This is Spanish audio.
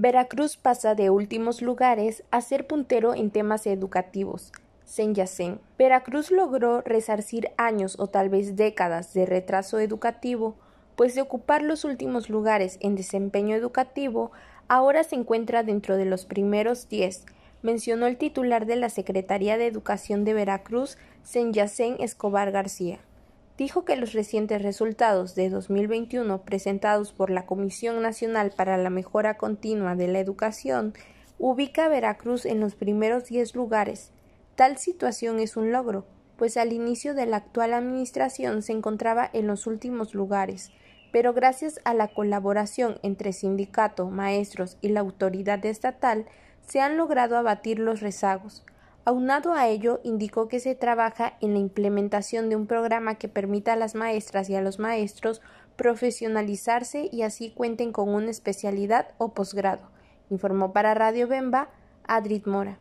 Veracruz pasa de últimos lugares a ser puntero en temas educativos. yacén Veracruz logró resarcir años o tal vez décadas de retraso educativo, pues de ocupar los últimos lugares en desempeño educativo, ahora se encuentra dentro de los primeros diez, mencionó el titular de la Secretaría de Educación de Veracruz, yacén Escobar García dijo que los recientes resultados de 2021 presentados por la Comisión Nacional para la Mejora Continua de la Educación ubica a Veracruz en los primeros 10 lugares. Tal situación es un logro, pues al inicio de la actual administración se encontraba en los últimos lugares, pero gracias a la colaboración entre sindicato, maestros y la autoridad estatal se han logrado abatir los rezagos. Aunado a ello, indicó que se trabaja en la implementación de un programa que permita a las maestras y a los maestros profesionalizarse y así cuenten con una especialidad o posgrado, informó para Radio Bemba Adrit Mora.